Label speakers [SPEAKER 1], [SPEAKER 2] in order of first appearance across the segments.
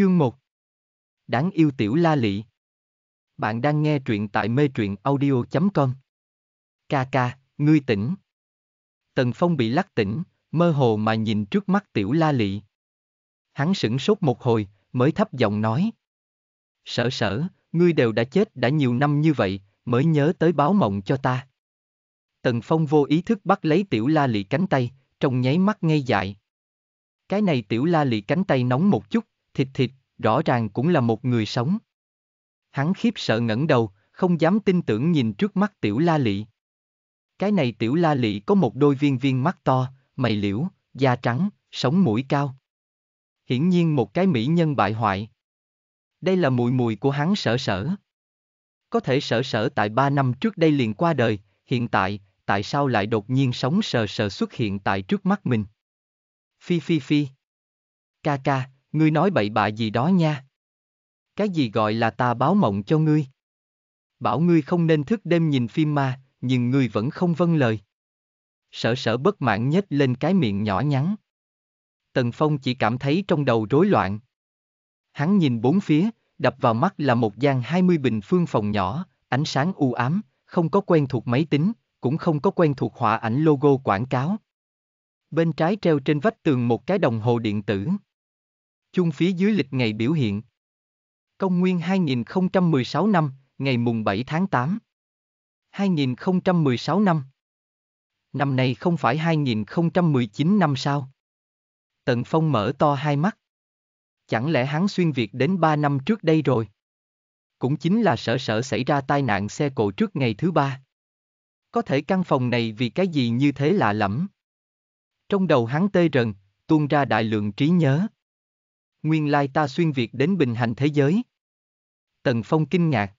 [SPEAKER 1] Chương 1 Đáng yêu tiểu la lị Bạn đang nghe truyện tại mê truyện audio.com Kaka, ngươi tỉnh Tần Phong bị lắc tỉnh, mơ hồ mà nhìn trước mắt tiểu la lị Hắn sửng sốt một hồi, mới thấp giọng nói Sở sở, ngươi đều đã chết đã nhiều năm như vậy, mới nhớ tới báo mộng cho ta Tần Phong vô ý thức bắt lấy tiểu la lị cánh tay, trong nháy mắt ngây dại Cái này tiểu la lị cánh tay nóng một chút thịt thịt, rõ ràng cũng là một người sống. Hắn khiếp sợ ngẩng đầu, không dám tin tưởng nhìn trước mắt tiểu la lị. Cái này tiểu la lị có một đôi viên viên mắt to, mày liễu, da trắng, sống mũi cao. Hiển nhiên một cái mỹ nhân bại hoại. Đây là mùi mùi của hắn sở sở. Có thể sở sở tại ba năm trước đây liền qua đời, hiện tại, tại sao lại đột nhiên sống sờ sờ xuất hiện tại trước mắt mình? Phi phi phi. Ca ca, Ngươi nói bậy bạ gì đó nha. Cái gì gọi là ta báo mộng cho ngươi? Bảo ngươi không nên thức đêm nhìn phim ma, nhưng ngươi vẫn không vâng lời. Sở sở bất mãn nhất lên cái miệng nhỏ nhắn. Tần Phong chỉ cảm thấy trong đầu rối loạn. Hắn nhìn bốn phía, đập vào mắt là một gian 20 bình phương phòng nhỏ, ánh sáng u ám, không có quen thuộc máy tính, cũng không có quen thuộc họa ảnh logo quảng cáo. Bên trái treo trên vách tường một cái đồng hồ điện tử. Chung phía dưới lịch ngày biểu hiện. Công nguyên 2016 năm, ngày mùng 7 tháng 8. 2016 năm. Năm này không phải 2019 năm sao? Tần Phong mở to hai mắt. Chẳng lẽ hắn xuyên Việt đến ba năm trước đây rồi? Cũng chính là sở sở xảy ra tai nạn xe cộ trước ngày thứ ba. Có thể căn phòng này vì cái gì như thế lạ lẫm. Trong đầu hắn tê rần, tuôn ra đại lượng trí nhớ nguyên lai ta xuyên việt đến bình hành thế giới. Tần Phong kinh ngạc.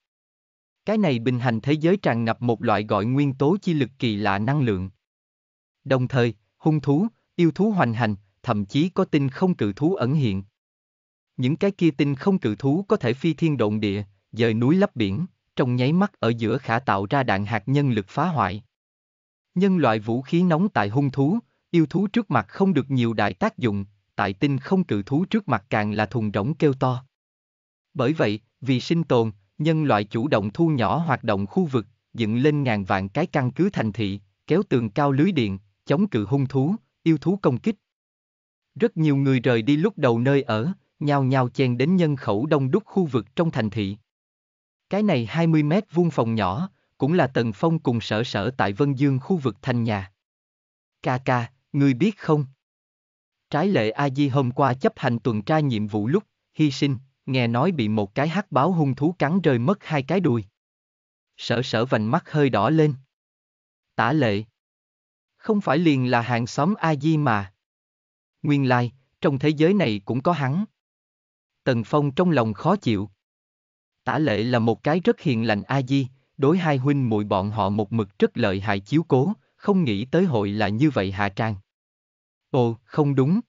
[SPEAKER 1] Cái này bình hành thế giới tràn ngập một loại gọi nguyên tố chi lực kỳ lạ năng lượng. Đồng thời, hung thú, yêu thú hoành hành, thậm chí có tinh không cự thú ẩn hiện. Những cái kia tinh không cự thú có thể phi thiên động địa, dời núi lấp biển, trong nháy mắt ở giữa khả tạo ra đạn hạt nhân lực phá hoại. Nhân loại vũ khí nóng tại hung thú, yêu thú trước mặt không được nhiều đại tác dụng, tại tinh không cự thú trước mặt càng là thùng rỗng kêu to. Bởi vậy, vì sinh tồn, nhân loại chủ động thu nhỏ hoạt động khu vực, dựng lên ngàn vạn cái căn cứ thành thị, kéo tường cao lưới điện, chống cự hung thú, yêu thú công kích. Rất nhiều người rời đi lúc đầu nơi ở, nhao nhào chen đến nhân khẩu đông đúc khu vực trong thành thị. Cái này 20 mét vuông phòng nhỏ, cũng là tầng Phong cùng sở sở tại Vân Dương khu vực thành nhà. Ca ca, ngươi biết không? Trái lệ A Di hôm qua chấp hành tuần tra nhiệm vụ lúc, hy sinh, nghe nói bị một cái hắc báo hung thú cắn rơi mất hai cái đùi. Sở sở vành mắt hơi đỏ lên. Tả lệ. Không phải liền là hàng xóm A Di mà. Nguyên lai, like, trong thế giới này cũng có hắn. Tần Phong trong lòng khó chịu. Tả lệ là một cái rất hiền lành A Di, đối hai huynh muội bọn họ một mực rất lợi hại chiếu cố, không nghĩ tới hội là như vậy hạ trang. Ồ, không đúng.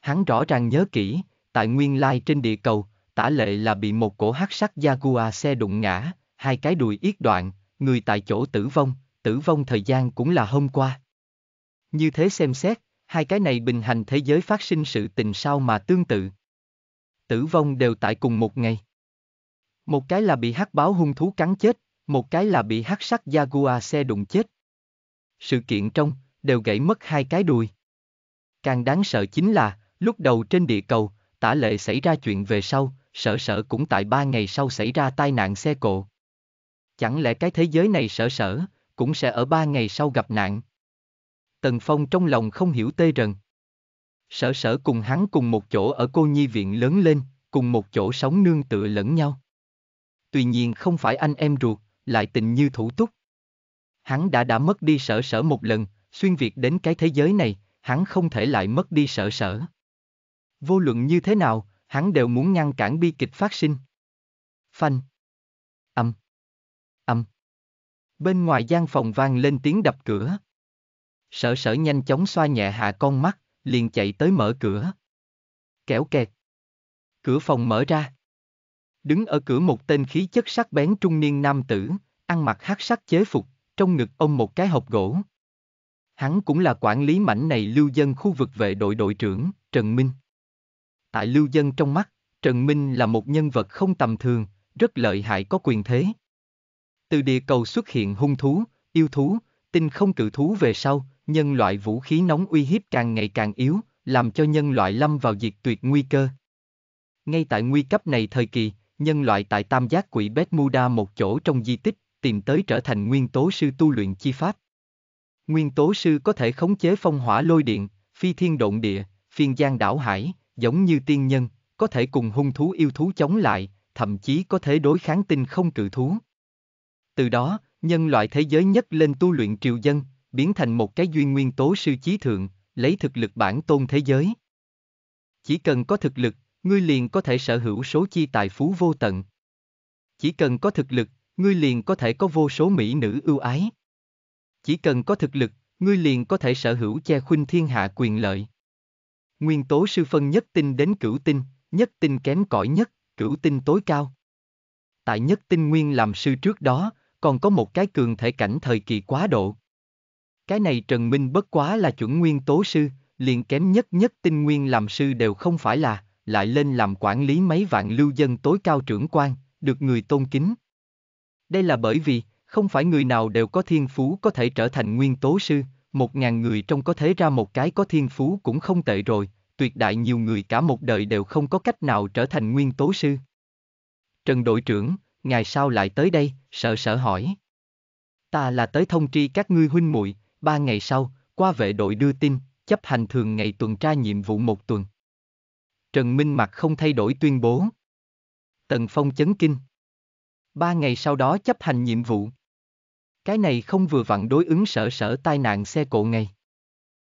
[SPEAKER 1] Hắn rõ ràng nhớ kỹ, tại nguyên lai trên địa cầu, tả lệ là bị một cổ hắc sắc Jaguar xe đụng ngã, hai cái đùi yết đoạn, người tại chỗ tử vong, tử vong thời gian cũng là hôm qua. Như thế xem xét, hai cái này bình hành thế giới phát sinh sự tình sao mà tương tự. Tử vong đều tại cùng một ngày. Một cái là bị hắc báo hung thú cắn chết, một cái là bị hắc sắc Jaguar xe đụng chết. Sự kiện trong, đều gãy mất hai cái đùi. Càng đáng sợ chính là, lúc đầu trên địa cầu, tả lệ xảy ra chuyện về sau, sở sở cũng tại ba ngày sau xảy ra tai nạn xe cộ. Chẳng lẽ cái thế giới này sở sở, cũng sẽ ở ba ngày sau gặp nạn? Tần Phong trong lòng không hiểu tê rần. Sở sở cùng hắn cùng một chỗ ở cô nhi viện lớn lên, cùng một chỗ sống nương tựa lẫn nhau. Tuy nhiên không phải anh em ruột, lại tình như thủ túc. Hắn đã đã mất đi sở sở một lần, xuyên việt đến cái thế giới này, hắn không thể lại mất đi sợ sở. Vô luận như thế nào, hắn đều muốn ngăn cản bi kịch phát sinh. Phanh. Âm. Âm. Bên ngoài gian phòng vang lên tiếng đập cửa. Sở sở nhanh chóng xoa nhẹ hạ con mắt, liền chạy tới mở cửa. Kéo kẹt. Cửa phòng mở ra. Đứng ở cửa một tên khí chất sắc bén trung niên nam tử, ăn mặc hắc sắc chế phục, trong ngực ông một cái hộp gỗ. Hắn cũng là quản lý mảnh này lưu dân khu vực vệ đội đội trưởng, Trần Minh. Tại lưu dân trong mắt, Trần Minh là một nhân vật không tầm thường, rất lợi hại có quyền thế. Từ địa cầu xuất hiện hung thú, yêu thú, tinh không cự thú về sau, nhân loại vũ khí nóng uy hiếp càng ngày càng yếu, làm cho nhân loại lâm vào diệt tuyệt nguy cơ. Ngay tại nguy cấp này thời kỳ, nhân loại tại tam giác quỷ Bermuda một chỗ trong di tích, tìm tới trở thành nguyên tố sư tu luyện chi pháp. Nguyên tố sư có thể khống chế phong hỏa lôi điện, phi thiên động địa, phiên gian đảo hải, giống như tiên nhân, có thể cùng hung thú yêu thú chống lại, thậm chí có thể đối kháng tinh không cự thú. Từ đó, nhân loại thế giới nhất lên tu luyện triều dân, biến thành một cái duy nguyên tố sư chí thượng, lấy thực lực bản tôn thế giới. Chỉ cần có thực lực, ngươi liền có thể sở hữu số chi tài phú vô tận. Chỉ cần có thực lực, ngươi liền có thể có vô số mỹ nữ ưu ái. Chỉ cần có thực lực, ngươi liền có thể sở hữu che khuynh thiên hạ quyền lợi. Nguyên tố sư phân nhất tinh đến cửu tinh, nhất tinh kém cỏi nhất, cửu tinh tối cao. Tại nhất tinh nguyên làm sư trước đó, còn có một cái cường thể cảnh thời kỳ quá độ. Cái này Trần Minh bất quá là chuẩn nguyên tố sư, liền kém nhất nhất tinh nguyên làm sư đều không phải là, lại lên làm quản lý mấy vạn lưu dân tối cao trưởng quan, được người tôn kính. Đây là bởi vì, không phải người nào đều có thiên phú có thể trở thành nguyên tố sư, một ngàn người trong có thế ra một cái có thiên phú cũng không tệ rồi, tuyệt đại nhiều người cả một đời đều không có cách nào trở thành nguyên tố sư. Trần đội trưởng, ngày sau lại tới đây, sợ sợ hỏi. Ta là tới thông tri các ngươi huynh muội, ba ngày sau, qua vệ đội đưa tin, chấp hành thường ngày tuần tra nhiệm vụ một tuần. Trần Minh mặt không thay đổi tuyên bố. Tần Phong chấn kinh. Ba ngày sau đó chấp hành nhiệm vụ. Cái này không vừa vặn đối ứng sở sở tai nạn xe cộ ngay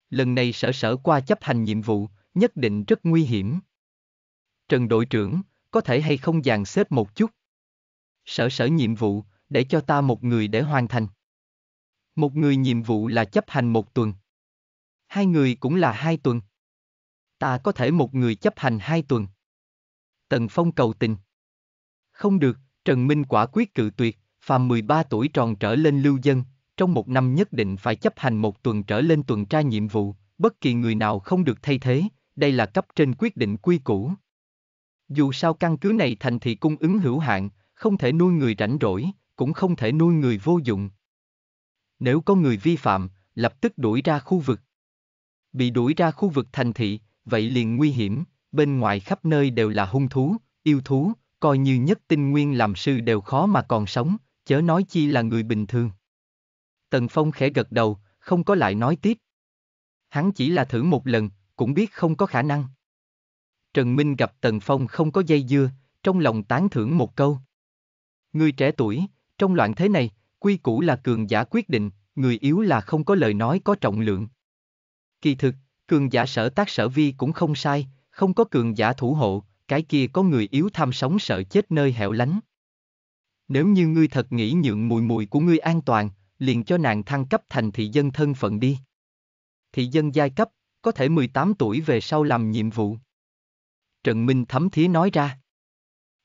[SPEAKER 1] Lần này sở sở qua chấp hành nhiệm vụ, nhất định rất nguy hiểm. Trần đội trưởng, có thể hay không dàn xếp một chút? Sở sở nhiệm vụ, để cho ta một người để hoàn thành. Một người nhiệm vụ là chấp hành một tuần. Hai người cũng là hai tuần. Ta có thể một người chấp hành hai tuần. Tần Phong cầu tình. Không được, Trần Minh quả quyết cự tuyệt, phàm 13 tuổi tròn trở lên lưu dân, trong một năm nhất định phải chấp hành một tuần trở lên tuần tra nhiệm vụ, bất kỳ người nào không được thay thế, đây là cấp trên quyết định quy củ. Dù sao căn cứ này thành thị cung ứng hữu hạn, không thể nuôi người rảnh rỗi, cũng không thể nuôi người vô dụng. Nếu có người vi phạm, lập tức đuổi ra khu vực. Bị đuổi ra khu vực thành thị, vậy liền nguy hiểm, bên ngoài khắp nơi đều là hung thú, yêu thú, coi như nhất tinh nguyên làm sư đều khó mà còn sống, chớ nói chi là người bình thường. Tần Phong khẽ gật đầu, không có lại nói tiếp. Hắn chỉ là thử một lần, cũng biết không có khả năng. Trần Minh gặp Tần Phong không có dây dưa, trong lòng tán thưởng một câu. Người trẻ tuổi, trong loạn thế này, quy củ là cường giả quyết định, người yếu là không có lời nói có trọng lượng. Kỳ thực, cường giả sở tác sở vi cũng không sai, không có cường giả thủ hộ, cái kia có người yếu tham sống sợ chết nơi hẻo lánh. Nếu như ngươi thật nghĩ nhượng mùi mùi của ngươi an toàn, liền cho nàng thăng cấp thành thị dân thân phận đi. Thị dân giai cấp, có thể 18 tuổi về sau làm nhiệm vụ. Trần Minh thấm thía nói ra.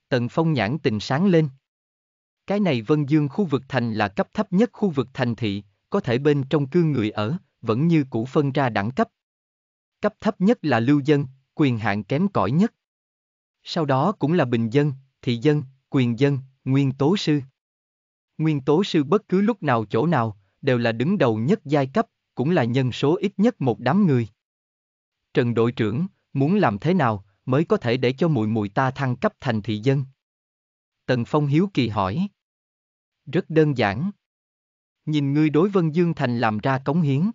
[SPEAKER 1] Tần Phong nhãn tình sáng lên. Cái này Vân Dương khu vực thành là cấp thấp nhất khu vực thành thị, có thể bên trong cư người ở, vẫn như cũ phân ra đẳng cấp. Cấp thấp nhất là lưu dân, quyền hạn kém cỏi nhất. Sau đó cũng là bình dân, thị dân, quyền dân, Nguyên tố sư Nguyên tố sư bất cứ lúc nào chỗ nào, đều là đứng đầu nhất giai cấp, cũng là nhân số ít nhất một đám người. Trần đội trưởng, muốn làm thế nào mới có thể để cho mùi mùi ta thăng cấp thành thị dân? Tần Phong hiếu kỳ hỏi. Rất đơn giản. Nhìn ngươi đối Vân Dương Thành làm ra cống hiến.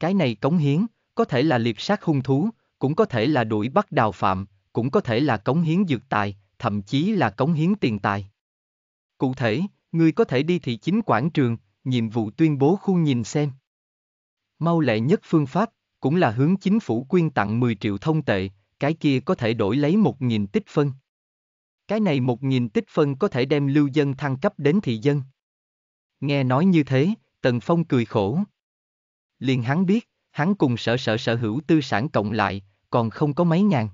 [SPEAKER 1] Cái này cống hiến, có thể là liệp sát hung thú, cũng có thể là đuổi bắt đào phạm, cũng có thể là cống hiến dược tài, thậm chí là cống hiến tiền tài. Cụ thể, ngươi có thể đi thị chính quảng trường, nhiệm vụ tuyên bố khu nhìn xem. Mau lệ nhất phương pháp, cũng là hướng chính phủ quyên tặng 10 triệu thông tệ, cái kia có thể đổi lấy 1.000 tích phân. Cái này 1.000 tích phân có thể đem lưu dân thăng cấp đến thị dân. Nghe nói như thế, Tần Phong cười khổ. Liền hắn biết, hắn cùng sở sở sở hữu tư sản cộng lại, còn không có mấy ngàn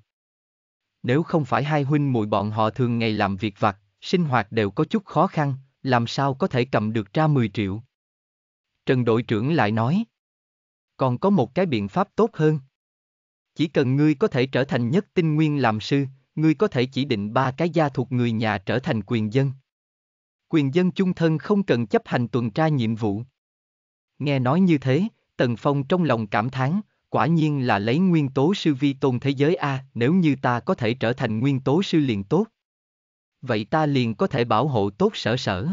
[SPEAKER 1] nếu không phải hai huynh muội bọn họ thường ngày làm việc vặt, sinh hoạt đều có chút khó khăn, làm sao có thể cầm được ra 10 triệu. Trần đội trưởng lại nói, còn có một cái biện pháp tốt hơn. Chỉ cần ngươi có thể trở thành nhất tinh nguyên làm sư, ngươi có thể chỉ định ba cái gia thuộc người nhà trở thành quyền dân. Quyền dân chung thân không cần chấp hành tuần tra nhiệm vụ. Nghe nói như thế, Tần Phong trong lòng cảm thán, Quả nhiên là lấy nguyên tố sư vi tôn thế giới A, nếu như ta có thể trở thành nguyên tố sư liền tốt. Vậy ta liền có thể bảo hộ tốt sở sở.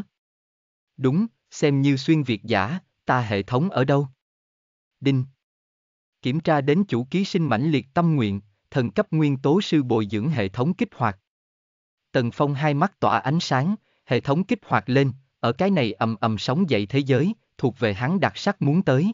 [SPEAKER 1] Đúng, xem như xuyên việt giả, ta hệ thống ở đâu? Đinh. Kiểm tra đến chủ ký sinh mãnh liệt tâm nguyện, thần cấp nguyên tố sư bồi dưỡng hệ thống kích hoạt. Tần Phong hai mắt tỏa ánh sáng, hệ thống kích hoạt lên, ở cái này ầm ầm sóng dậy thế giới, thuộc về hắn đặc sắc muốn tới.